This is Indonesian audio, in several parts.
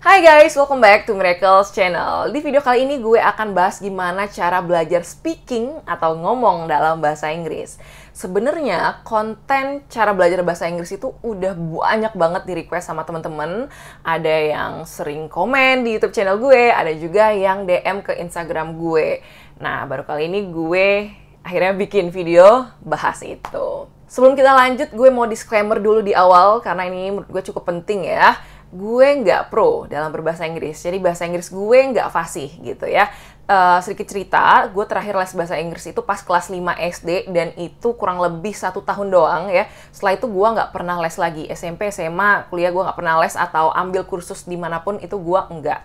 Hai guys, welcome back to Miracles Channel. Di video kali ini gue akan bahas gimana cara belajar speaking atau ngomong dalam bahasa Inggris. Sebenarnya konten cara belajar bahasa Inggris itu udah banyak banget di request sama temen-temen. Ada yang sering komen di YouTube channel gue, ada juga yang DM ke Instagram gue. Nah, baru kali ini gue akhirnya bikin video bahas itu. Sebelum kita lanjut, gue mau disclaimer dulu di awal karena ini menurut gue cukup penting ya gue nggak pro dalam berbahasa Inggris. Jadi bahasa Inggris gue nggak fasih gitu ya. Uh, sedikit cerita, gue terakhir les bahasa Inggris itu pas kelas 5 SD dan itu kurang lebih satu tahun doang ya. Setelah itu gue nggak pernah les lagi. SMP, SMA, kuliah gue nggak pernah les atau ambil kursus dimanapun itu gue nggak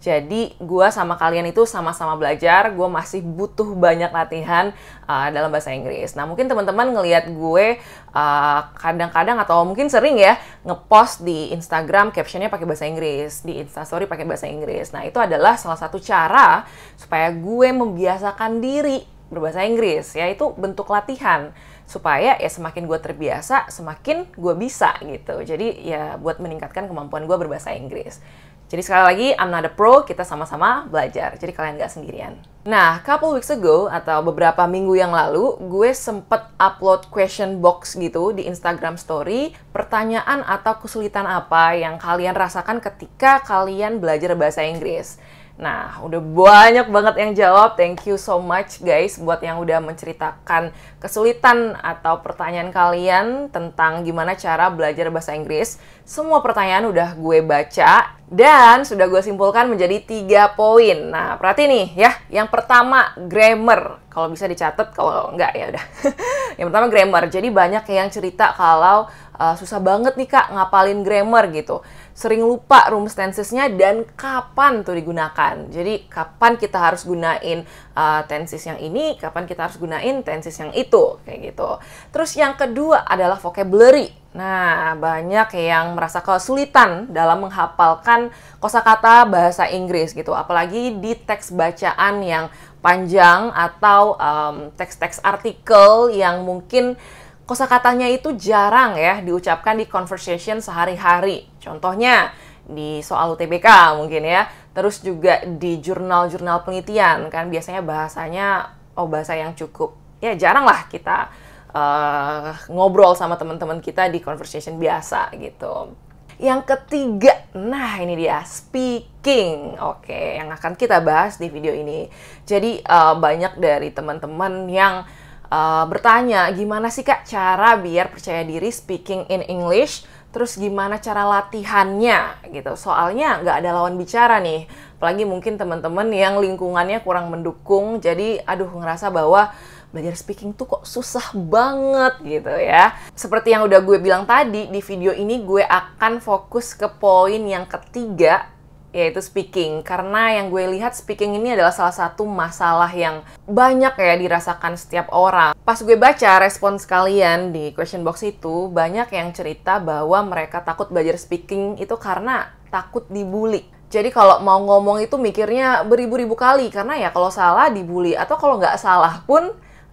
jadi gue sama kalian itu sama-sama belajar, gue masih butuh banyak latihan uh, dalam bahasa Inggris. Nah mungkin teman-teman ngelihat gue eh, kadang-kadang atau mungkin sering ya ngepost di Instagram captionnya pakai bahasa Inggris, di Instastory pakai bahasa Inggris. Nah itu adalah salah satu cara supaya gue membiasakan diri berbahasa Inggris, yaitu bentuk latihan supaya ya semakin gue terbiasa, semakin gue bisa gitu. Jadi ya buat meningkatkan kemampuan gue berbahasa Inggris. Jadi sekali lagi, I'm not a pro, kita sama-sama belajar. Jadi kalian nggak sendirian. Nah, couple weeks ago atau beberapa minggu yang lalu, gue sempet upload question box gitu di Instagram story, pertanyaan atau kesulitan apa yang kalian rasakan ketika kalian belajar bahasa Inggris. Nah, udah banyak banget yang jawab. Thank you so much guys buat yang udah menceritakan kesulitan atau pertanyaan kalian tentang gimana cara belajar bahasa Inggris. Semua pertanyaan udah gue baca dan sudah gue simpulkan menjadi tiga poin. Nah, berarti nih ya. Yang pertama, grammar. Kalau bisa dicatat, kalau enggak ya udah. yang pertama grammar. Jadi banyak yang cerita kalau uh, susah banget nih Kak ngapalin grammar gitu sering lupa room tensesnya dan kapan tuh digunakan. Jadi kapan kita harus gunain uh, eh, tenses yang ini, kapan kita harus gunain tenses yang itu, kayak gitu. Terus yang kedua adalah vocabulary. Nah, banyak yang merasa kesulitan dalam menghafalkan kosakata bahasa Inggris gitu, apalagi di teks bacaan yang panjang atau um, teks-teks artikel yang mungkin Kosa katanya itu jarang ya diucapkan di conversation sehari-hari. Contohnya di soal UTBK mungkin ya. Terus juga di jurnal-jurnal penelitian kan biasanya bahasanya oh bahasa yang cukup ya jarang lah kita uh, ngobrol sama teman-teman kita di conversation biasa gitu. Yang ketiga, nah ini dia speaking. Oke, okay, yang akan kita bahas di video ini. Jadi uh, banyak dari teman-teman yang Eh, bertanya gimana sih kak cara biar percaya diri speaking in English terus gimana cara latihannya gitu soalnya nggak ada lawan bicara nih apalagi mungkin teman-teman yang lingkungannya kurang mendukung jadi aduh ngerasa bahwa belajar speaking tuh kok susah banget gitu ya. Seperti yang udah gue bilang tadi, di video ini gue akan fokus ke poin yang ketiga yaitu speaking karena yang gue lihat speaking ini adalah salah satu masalah yang banyak ya dirasakan setiap orang. Pas gue baca respons kalian di question box itu banyak yang cerita bahwa mereka takut belajar speaking itu karena takut dibully. Jadi kalau mau ngomong itu mikirnya beribu-ribu kali karena ya kalau salah dibully atau kalau nggak salah pun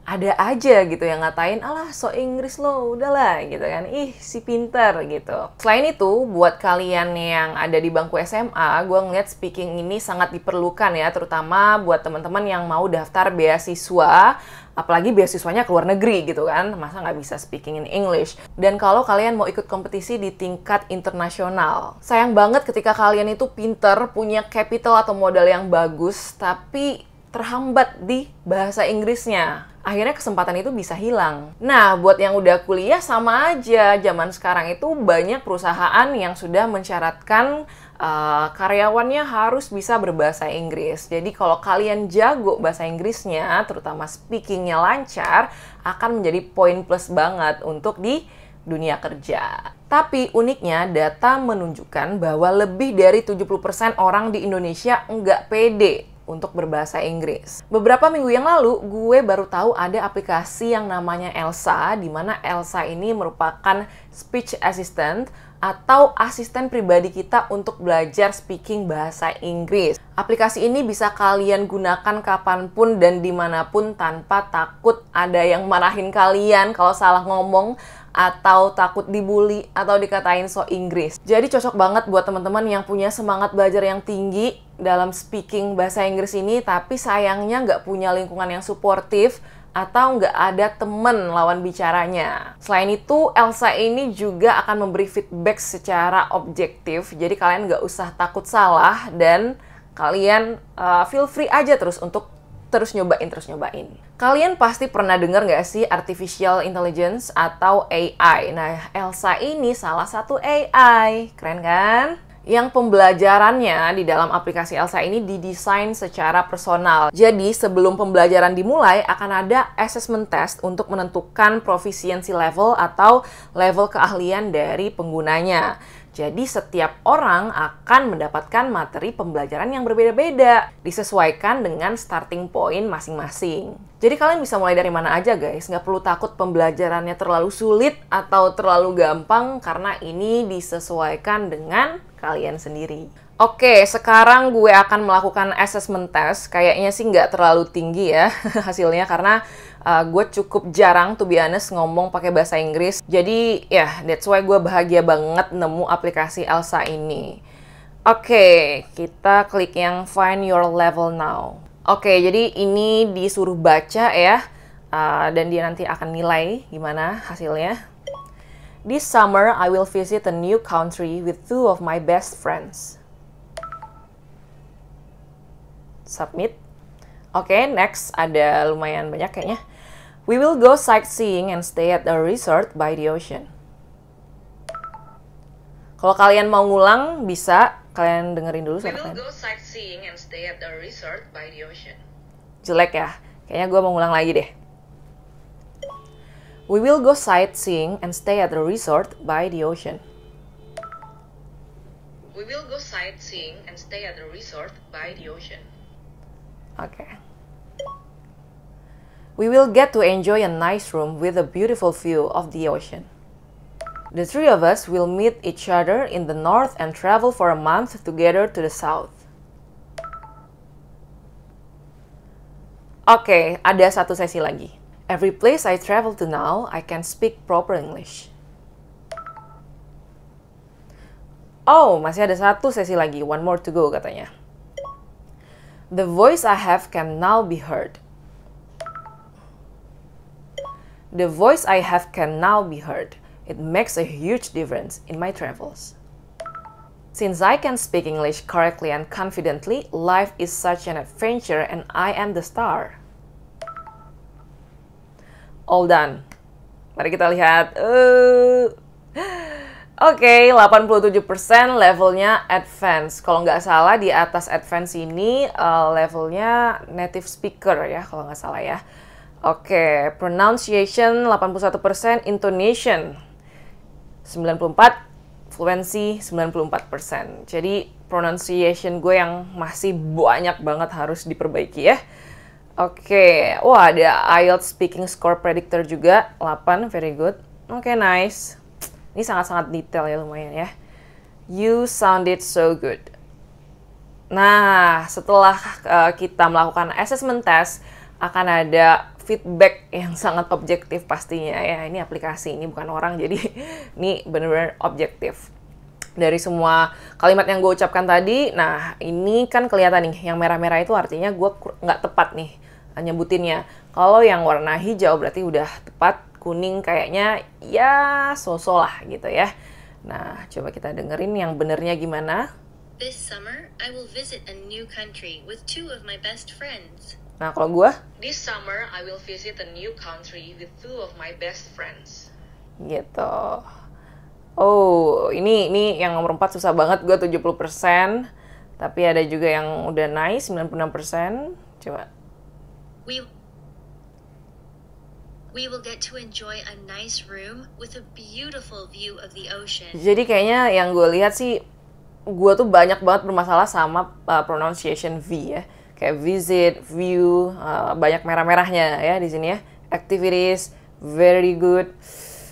ada aja gitu yang ngatain alah so Inggris lo udahlah gitu kan ih si pinter gitu selain itu buat kalian yang ada di bangku SMA gue ngeliat speaking ini sangat diperlukan ya terutama buat teman-teman yang mau daftar beasiswa apalagi beasiswanya ke luar negeri gitu kan masa nggak bisa speaking in English dan kalau kalian mau ikut kompetisi di tingkat internasional sayang banget ketika kalian itu pinter punya capital atau modal yang bagus tapi terhambat di bahasa Inggrisnya akhirnya kesempatan itu bisa hilang. Nah, buat yang udah kuliah sama aja. Zaman sekarang itu banyak perusahaan yang sudah mensyaratkan uh, karyawannya harus bisa berbahasa Inggris. Jadi kalau kalian jago bahasa Inggrisnya, terutama speakingnya lancar, akan menjadi poin plus banget untuk di dunia kerja. Tapi uniknya data menunjukkan bahwa lebih dari 70% orang di Indonesia nggak pede untuk berbahasa Inggris. Beberapa minggu yang lalu, gue baru tahu ada aplikasi yang namanya Elsa, di mana Elsa ini merupakan speech assistant atau asisten pribadi kita untuk belajar speaking bahasa Inggris. Aplikasi ini bisa kalian gunakan kapanpun dan dimanapun tanpa takut ada yang marahin kalian kalau salah ngomong atau takut dibully atau dikatain so Inggris. Jadi cocok banget buat teman-teman yang punya semangat belajar yang tinggi dalam speaking bahasa Inggris ini tapi sayangnya nggak punya lingkungan yang suportif atau nggak ada temen lawan bicaranya. Selain itu, Elsa ini juga akan memberi feedback secara objektif, jadi kalian nggak usah takut salah dan kalian uh, feel free aja terus untuk terus nyobain terus nyobain. Kalian pasti pernah dengar nggak sih artificial intelligence atau AI? Nah, Elsa ini salah satu AI, keren kan? yang pembelajarannya di dalam aplikasi Elsa ini didesain secara personal. Jadi, sebelum pembelajaran dimulai, akan ada assessment test untuk menentukan proficiency level atau level keahlian dari penggunanya. Jadi, setiap orang akan mendapatkan materi pembelajaran yang berbeda-beda, disesuaikan dengan starting point masing-masing. Jadi kalian bisa mulai dari mana aja guys, nggak perlu takut pembelajarannya terlalu sulit atau terlalu gampang karena ini disesuaikan dengan kalian sendiri. Oke, sekarang gue akan melakukan assessment test. Kayaknya sih nggak terlalu tinggi ya hasilnya karena uh, gue cukup jarang tuh honest ngomong pakai bahasa Inggris. Jadi ya yeah, that's why gue bahagia banget nemu aplikasi Elsa ini. Oke, kita klik yang find your level now. Oke, jadi ini disuruh baca ya, uh, dan dia nanti akan nilai gimana hasilnya. This summer I will visit a new country with two of my best friends. Submit. Oke, okay, next ada lumayan banyak kayaknya. We will go sightseeing and stay at a resort by the ocean. Kalau kalian mau ngulang bisa Kalian dengerin dulu suara kalian. sightseeing and stay at the resort by the ocean. Jelek ya. Kayaknya gue mau ngulang lagi deh. We will go sightseeing and stay at the resort by the ocean. We will go sightseeing and stay at the resort by the ocean. Oke. Okay. We will get to enjoy a nice room with a beautiful view of the ocean. The three of us will meet each other in the north and travel for a month together to the south. Oke, okay, ada satu sesi lagi. Every place I travel to now, I can speak proper English. Oh, masih ada satu sesi lagi. One more to go katanya. The voice I have can now be heard. The voice I have can now be heard. It makes a huge difference in my travels. Since I can speak English correctly and confidently, life is such an adventure and I am the star. All done. Mari kita lihat. Uh, Oke, okay, 87% levelnya advance. Kalau nggak salah di atas advance ini uh, levelnya native speaker ya, kalau nggak salah ya. Oke, okay, pronunciation 81%, intonation 94, fluency 94%. Jadi pronunciation gue yang masih banyak banget harus diperbaiki ya. Oke, okay. wah ada IELTS speaking score predictor juga, 8, very good. Oke, okay, nice. Ini sangat-sangat detail ya lumayan ya. You sounded so good. Nah, setelah uh, kita melakukan assessment test, akan ada feedback yang sangat objektif pastinya ya ini aplikasi ini bukan orang jadi ini benar-benar objektif dari semua kalimat yang gue ucapkan tadi nah ini kan kelihatan nih yang merah-merah itu artinya gue nggak tepat nih eh, nyebutinnya kalau yang warna hijau berarti udah tepat kuning kayaknya ya sosolah gitu ya nah coba kita dengerin yang benernya gimana This summer, I will visit a new country with two of my best friends. Nah, kalau gue? This summer, I will visit a new country with two of my best friends. Gitu. Oh, ini ini yang nomor 4 susah banget gue 70%. Tapi ada juga yang udah nice 96%. Coba. We We will get to enjoy a nice room with a beautiful view of the ocean. Jadi kayaknya yang gue lihat sih gue tuh banyak banget bermasalah sama uh, pronunciation V ya kayak visit, view, uh, banyak merah-merahnya ya di sini ya. Activities, very good.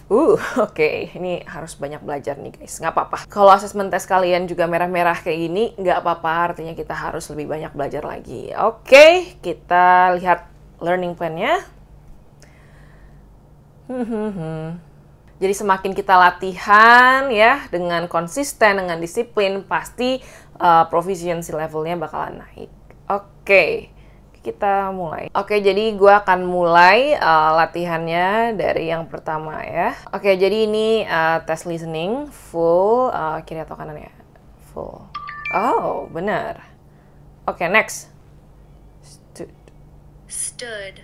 Uh, oke, okay. ini harus banyak belajar nih guys, nggak apa-apa. Kalau assessment test kalian juga merah-merah kayak gini, nggak apa-apa, artinya kita harus lebih banyak belajar lagi. Oke, okay, kita lihat learning plan-nya. Hmm, hmm, hmm. Jadi semakin kita latihan ya dengan konsisten dengan disiplin pasti uh, proficiency levelnya bakalan naik. Oke. Okay kita mulai. Oke, jadi gue akan mulai uh, latihannya dari yang pertama ya. Oke, jadi ini uh, tes listening full uh, kiri atau kanan ya? Full. Oh, benar. Oke, next. Stood. Stood.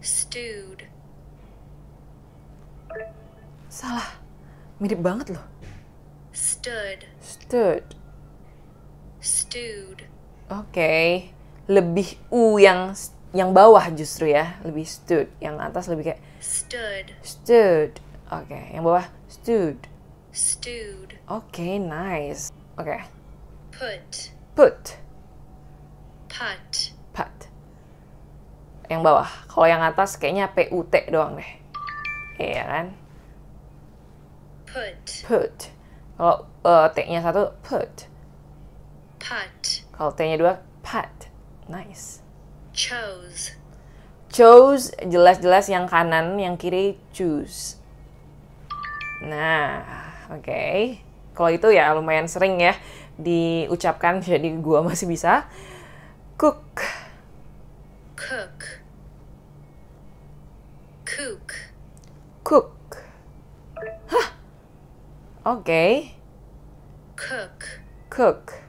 Stood. Salah. Mirip banget loh. Stood. Stood. stood Oke. Okay. Lebih U yang yang bawah justru ya. Lebih stood. Yang atas lebih kayak... Stood. Stood. Oke. Okay. Yang bawah stood. stood Oke, okay, nice. Oke. Okay. Put. Put. Put. Put. Yang bawah. Kalau yang atas kayaknya PUT doang deh. Iya kan? Put. Put. Kalau uh, T-nya satu, put. Put. Kalau T-nya dua, pat. Nice. Chose. Chose, jelas-jelas yang kanan, yang kiri choose. Nah, oke. Okay. Kalau itu ya lumayan sering ya diucapkan, jadi gua masih bisa. Cook. Cook Okay. Cook. Cook.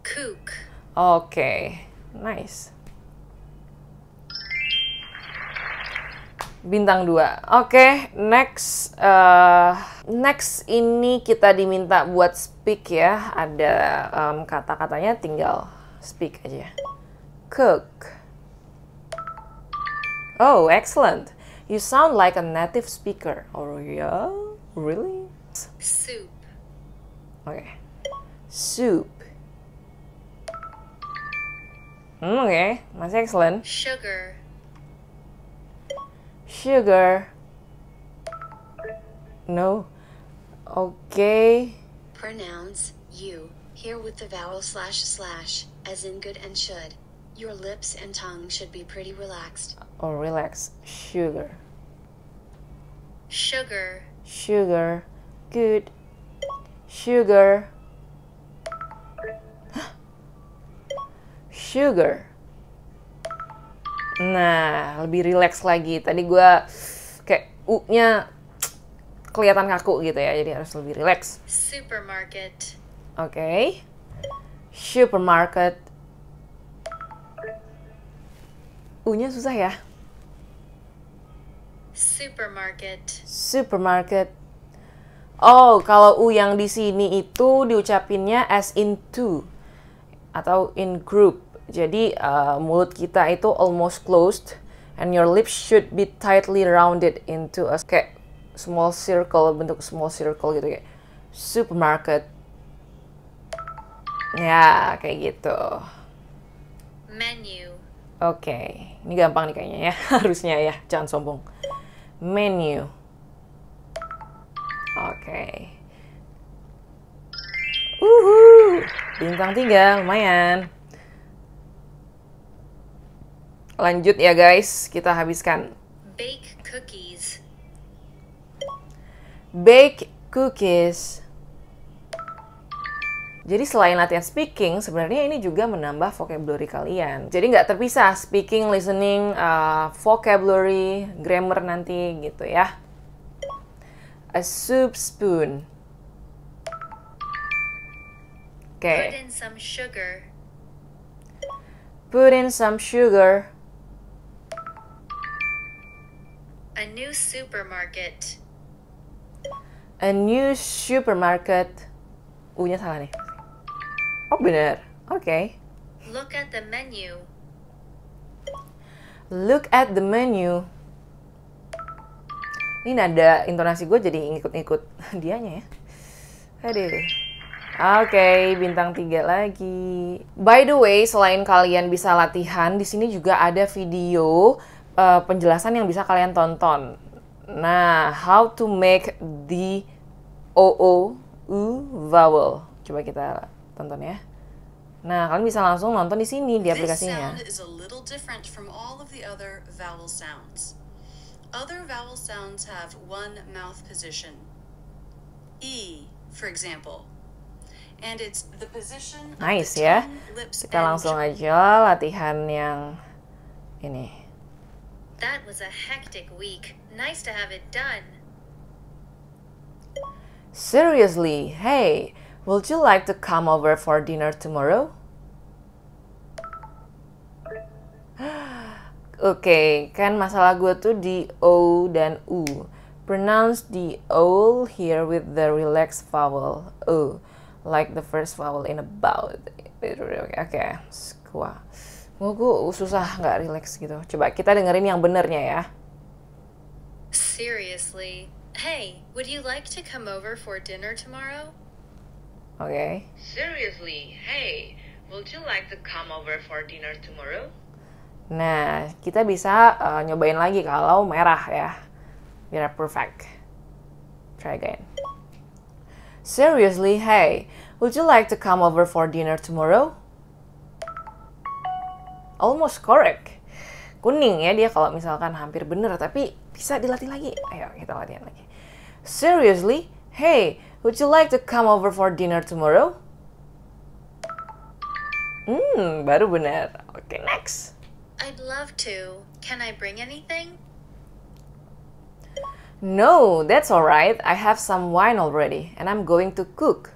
Cook. Okay. Nice. bintang dua. Oke, okay, next uh, next ini kita diminta buat speak ya. Ada um, kata-katanya tinggal speak aja. Cook. Oh, excellent. You sound like a native speaker. Oh yeah? Really? Soup. Okay. Soup. Mm, okay, that's excellent. Sugar. Sugar. No. Okay. Pronounce you here with the vowel slash slash, as in good and should. Your lips and tongue should be pretty relaxed. Oh, relax. Sugar. Sugar. Sugar. good, sugar, sugar. Nah, lebih relax lagi. Tadi gue kayak U-nya kelihatan kaku gitu ya, jadi harus lebih relax. Supermarket. Oke. Okay. Supermarket. U-nya susah ya. Supermarket. Supermarket. Oh, kalau U yang di sini itu diucapinnya as in to atau in group. Jadi uh, mulut kita itu almost closed and your lips should be tightly rounded into a kayak small circle bentuk small circle gitu kayak supermarket. Ya, kayak gitu. Menu. Oke, okay. ini gampang nih kayaknya ya. Harusnya ya, jangan sombong. Menu. Oke. Okay. Uhu, bintang tiga lumayan. Lanjut ya guys, kita habiskan. Bake cookies. Bake cookies. Jadi selain latihan speaking, sebenarnya ini juga menambah vocabulary kalian. Jadi nggak terpisah speaking, listening, uh, vocabulary, grammar nanti gitu ya. A soup spoon. Okay. Put in some sugar. Put in some sugar. A new supermarket. A new supermarket. Unya salah nih. Oh bener. Okay. Look at the menu. Look at the menu. Ini nada intonasi gue jadi ngikut-ngikut dianya ya. Aduh. Oke, okay, bintang tiga lagi. By the way, selain kalian bisa latihan, di sini juga ada video uh, penjelasan yang bisa kalian tonton. Nah, how to make the o o u vowel. Coba kita tonton ya. Nah, kalian bisa langsung nonton di sini di aplikasinya. This sound is a little different from all of the other vowel sounds. Other vowel sounds have one mouth position. E, for example. And it's the position nice the ya. Kita langsung aja latihan yang ini. That was a hectic week. Nice to have it done. Seriously, hey, would you like to come over for dinner tomorrow? Oke, okay, kan masalah gue tuh di O dan U. Pronounce the O here with the relaxed vowel O, like the first vowel in about. Oke, okay. squat. Mau gue susah nggak relax gitu. Coba kita dengerin yang benernya ya. Seriously, hey, would you like to come over for dinner tomorrow? Okay. Seriously, hey, would you like to come over for dinner tomorrow? Nah, kita bisa uh, nyobain lagi kalau merah ya. Mirror perfect. Try again. Seriously, hey, would you like to come over for dinner tomorrow? Almost correct. Kuning ya dia kalau misalkan hampir bener, tapi bisa dilatih lagi. Ayo kita latihan lagi. Seriously, hey, would you like to come over for dinner tomorrow? Hmm, baru bener. Oke, okay, next. I'd love to. Can I bring anything? No, that's all right. I have some wine already and I'm going to cook.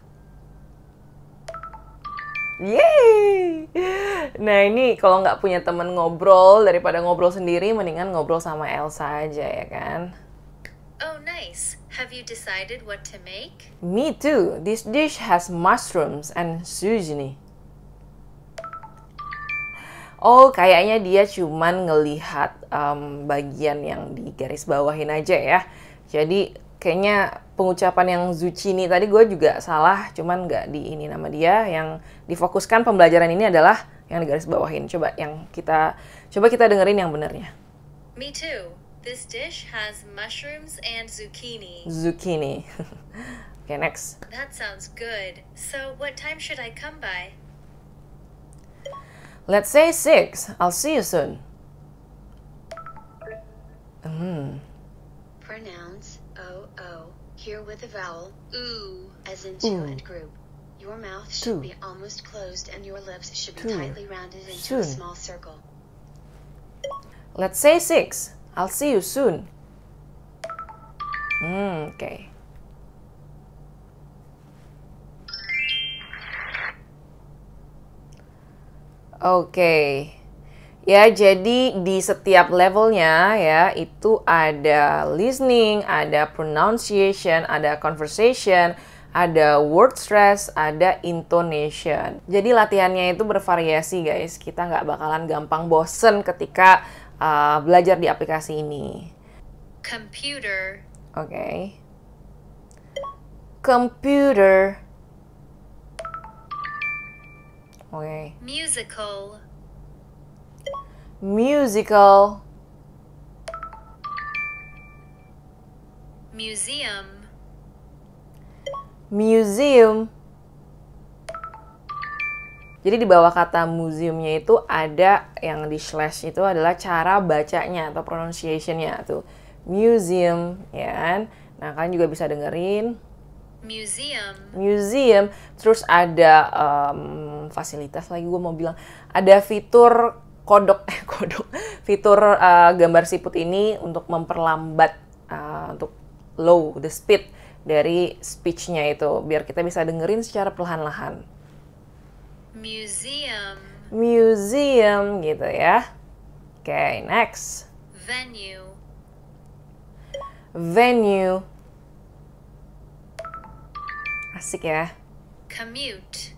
Yay! Nah ini kalau nggak punya temen ngobrol, daripada ngobrol sendiri, mendingan ngobrol sama Elsa aja ya kan? Oh nice. Have you decided what to make? Me too. This dish has mushrooms and sujini oh kayaknya dia cuman ngelihat um, bagian yang di garis bawahin aja ya. Jadi kayaknya pengucapan yang Zucchini tadi gue juga salah, cuman nggak di ini nama dia. Yang difokuskan pembelajaran ini adalah yang di garis bawahin. Coba yang kita coba kita dengerin yang benernya. Me too. This dish has mushrooms and zucchini. Zucchini. okay, next. That sounds good. So what time should I come by? Let's say six. I'll see you soon. Mm. Pronounce O-O, here with a vowel, oo, as in two and group. Your mouth should be almost closed and your lips should be tightly rounded into soon. a small circle. Let's say six. I'll see you soon. Mm, okay. Oke. Okay. Ya, jadi di setiap levelnya ya itu ada listening, ada pronunciation, ada conversation, ada word stress, ada intonation. Jadi latihannya itu bervariasi guys. Kita nggak bakalan gampang bosen ketika uh, belajar di aplikasi ini. Computer. Oke. Okay. Computer. Okay. Musical. Musical. Museum. Museum. Jadi di bawah kata museumnya itu ada yang di slash itu adalah cara bacanya atau pronunciationnya tuh. Museum, ya kan? Nah, kalian juga bisa dengerin museum museum terus ada um, fasilitas lagi gue mau bilang ada fitur kodok eh kodok fitur uh, gambar siput ini untuk memperlambat uh, untuk low the speed dari speech-nya itu biar kita bisa dengerin secara perlahan-lahan museum museum gitu ya oke okay, next venue venue Asik ya. Commute.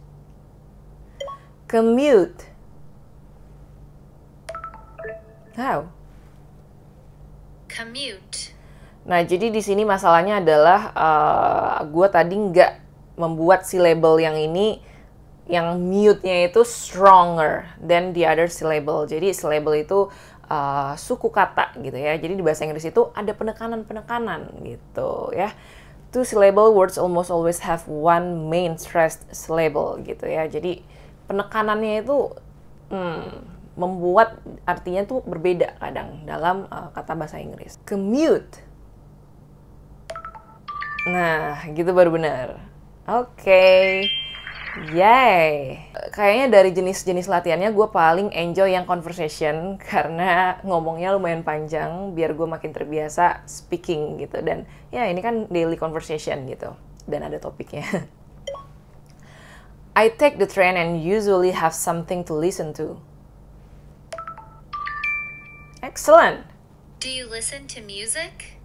Commute. Wow. Commute. Nah, jadi di sini masalahnya adalah uh, eh, gue tadi nggak membuat syllable yang ini yang mute-nya itu stronger than the other syllable. Jadi syllable itu uh, suku kata gitu ya. Jadi di bahasa Inggris itu ada penekanan-penekanan gitu ya two syllable words almost always have one main stressed syllable gitu ya. Jadi penekanannya itu hmm, membuat artinya tuh berbeda kadang dalam uh, kata bahasa Inggris. Commute. Nah, gitu baru benar. Oke. Okay. Yay! Kayaknya dari jenis-jenis latihannya gue paling enjoy yang conversation karena ngomongnya lumayan panjang biar gue makin terbiasa speaking gitu. Dan ya ini kan daily conversation gitu dan ada topiknya. I take the train and usually have something to listen to. Excellent! Do you listen to music?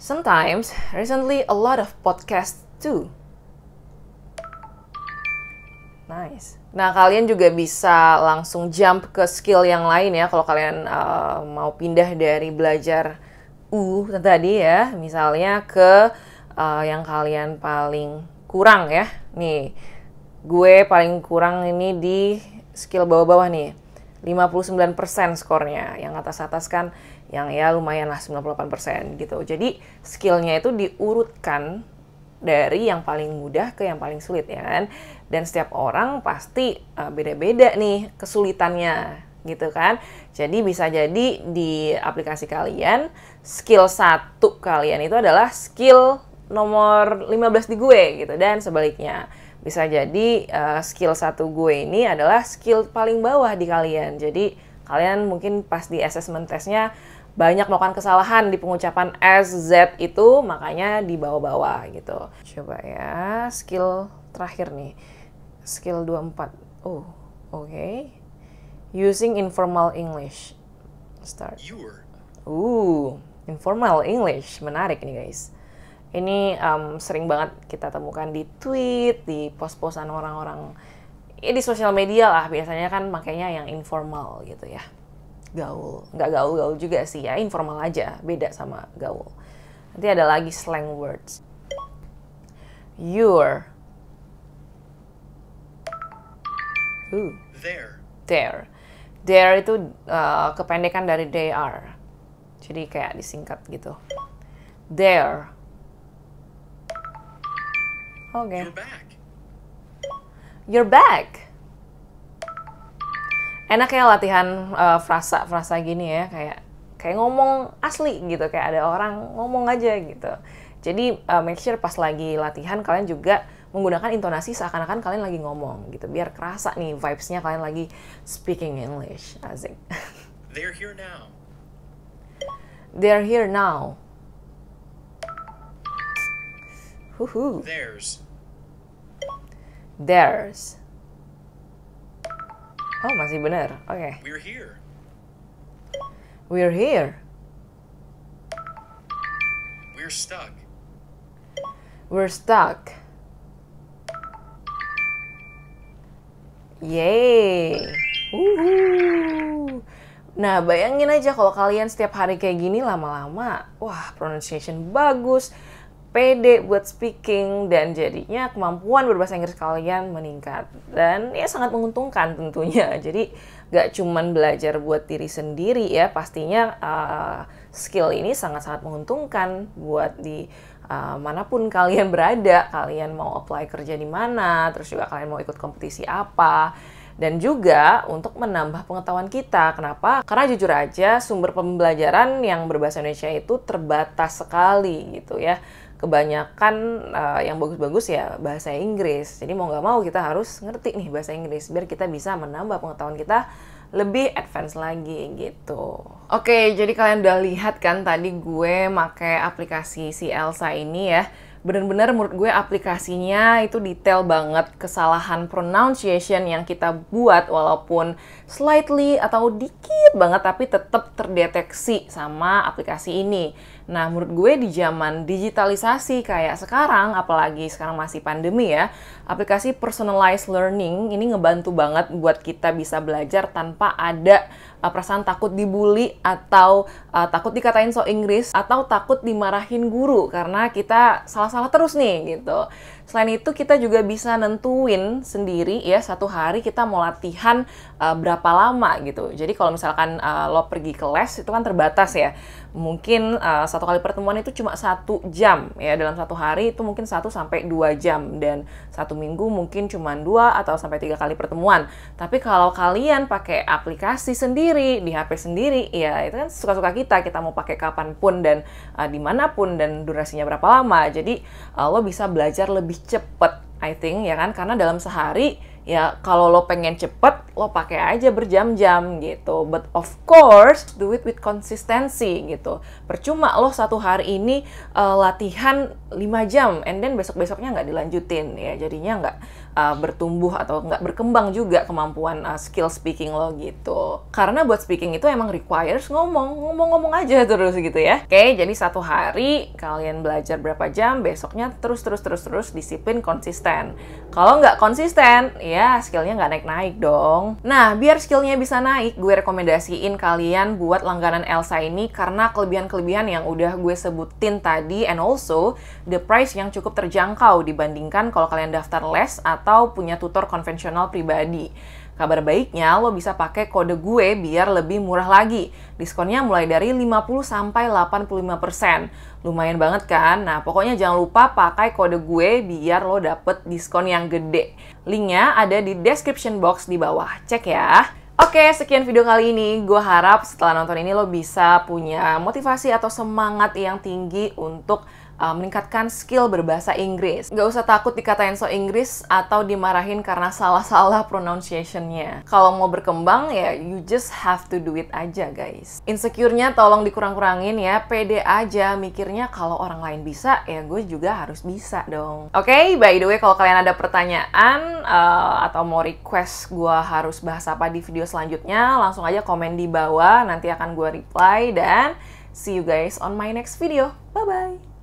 Sometimes, recently a lot of podcasts too. Nice. Nah, kalian juga bisa langsung jump ke skill yang lain ya kalau kalian uh, mau pindah dari belajar U tadi ya, misalnya ke uh, yang kalian paling kurang ya. Nih, gue paling kurang ini di skill bawah-bawah nih. 59% skornya, yang atas-atas kan yang ya lumayan lah 98% gitu. Jadi skillnya itu diurutkan dari yang paling mudah ke yang paling sulit ya kan dan setiap orang pasti eh, beda-beda uh, nih kesulitannya gitu kan jadi bisa jadi di aplikasi kalian skill satu kalian itu adalah skill nomor 15 di gue gitu dan sebaliknya bisa jadi uh, skill satu gue ini adalah skill paling bawah di kalian jadi kalian mungkin pas di assessment testnya banyak melakukan kesalahan di pengucapan S, Z itu, makanya di bawah-bawah gitu. Coba ya, skill terakhir nih. Skill 24. Oh, oke. Okay. Using informal English. Start. Uh, informal English. Menarik nih guys. Ini um, sering banget kita temukan di tweet, di post-postan orang-orang. Ya di sosial media lah, biasanya kan makanya yang informal gitu ya gaul. Nggak gaul-gaul juga sih ya, informal aja. Beda sama gaul. Nanti ada lagi slang words. Your. Ooh. There. There. There itu uh, kependekan dari they are. Jadi kayak disingkat gitu. There. Oke. Okay. You're back. You're back enak ya latihan uh, frasa frasa gini ya kayak kayak ngomong asli gitu kayak ada orang ngomong aja gitu jadi uh, make sure pas lagi latihan kalian juga menggunakan intonasi seakan-akan kalian lagi ngomong gitu biar kerasa nih vibesnya kalian lagi speaking English asik they're here now they're here now Huhu. theirs. There's. Oh, masih benar. Oke. Okay. We're here. We're here. We're stuck. We're stuck. yay Uhuh. Nah, bayangin aja kalau kalian setiap hari kayak gini lama-lama, wah, pronunciation bagus, pede buat speaking dan jadinya kemampuan berbahasa Inggris kalian meningkat dan ya sangat menguntungkan tentunya jadi gak cuman belajar buat diri sendiri ya pastinya uh, skill ini sangat-sangat menguntungkan buat di uh, manapun kalian berada kalian mau apply kerja di mana terus juga kalian mau ikut kompetisi apa dan juga untuk menambah pengetahuan kita. Kenapa? Karena jujur aja sumber pembelajaran yang berbahasa Indonesia itu terbatas sekali gitu ya kebanyakan uh, yang bagus-bagus ya bahasa Inggris. Jadi mau nggak mau kita harus ngerti nih bahasa Inggris biar kita bisa menambah pengetahuan kita lebih advance lagi gitu. Oke, jadi kalian udah lihat kan tadi gue pakai aplikasi si Elsa ini ya. Bener-bener menurut gue aplikasinya itu detail banget kesalahan pronunciation yang kita buat walaupun slightly atau dikit banget tapi tetap terdeteksi sama aplikasi ini. Nah, menurut gue di zaman digitalisasi kayak sekarang, apalagi sekarang masih pandemi ya, aplikasi personalized learning ini ngebantu banget buat kita bisa belajar tanpa ada uh, perasaan takut dibully atau uh, takut dikatain so Inggris atau takut dimarahin guru karena kita salah-salah terus nih gitu. Selain itu kita juga bisa nentuin sendiri ya satu hari kita mau latihan uh, berapa lama gitu. Jadi kalau misalkan uh, lo pergi ke les itu kan terbatas ya. Mungkin uh, satu kali pertemuan itu cuma satu jam ya dalam satu hari itu mungkin satu sampai dua jam dan satu minggu mungkin cuma dua atau sampai tiga kali pertemuan. Tapi kalau kalian pakai aplikasi sendiri di HP sendiri, ya itu kan suka-suka kita. Kita mau pakai kapanpun dan uh, dimanapun dan durasinya berapa lama. Jadi uh, lo bisa belajar lebih cepat, I think ya kan? Karena dalam sehari ya kalau lo pengen cepet lo pakai aja berjam-jam gitu but of course do it with consistency gitu percuma lo satu hari ini uh, latihan 5 jam and then besok-besoknya nggak dilanjutin ya jadinya nggak uh, bertumbuh atau nggak berkembang juga kemampuan uh, skill speaking lo gitu. Karena buat speaking itu emang requires ngomong, ngomong-ngomong aja terus gitu ya. Oke, jadi satu hari kalian belajar berapa jam, besoknya terus terus terus terus disiplin konsisten. Kalau nggak konsisten, ya skillnya nggak naik-naik dong. Nah, biar skillnya bisa naik, gue rekomendasiin kalian buat langganan Elsa ini karena kelebihan-kelebihan yang udah gue sebutin tadi and also the price yang cukup terjangkau dibandingkan kalau kalian daftar les atau atau punya tutor konvensional pribadi. Kabar baiknya lo bisa pakai kode gue biar lebih murah lagi. Diskonnya mulai dari 50 sampai 85%. Lumayan banget kan? Nah, pokoknya jangan lupa pakai kode gue biar lo dapet diskon yang gede. Linknya ada di description box di bawah. Cek ya. Oke, sekian video kali ini. Gue harap setelah nonton ini lo bisa punya motivasi atau semangat yang tinggi untuk uh, meningkatkan skill berbahasa Inggris. Nggak usah takut dikatain so Inggris atau dimarahin karena salah-salah pronunciation-nya. Kalau mau berkembang ya you just have to do it aja guys. Insecure-nya tolong dikurang-kurangin ya, pede aja mikirnya kalau orang lain bisa ya gue juga harus bisa dong. Oke, okay, by the way kalau kalian ada pertanyaan uh, atau mau request gue harus bahas apa di video selanjutnya, langsung aja komen di bawah, nanti akan gue reply dan See you guys on my next video. Bye bye.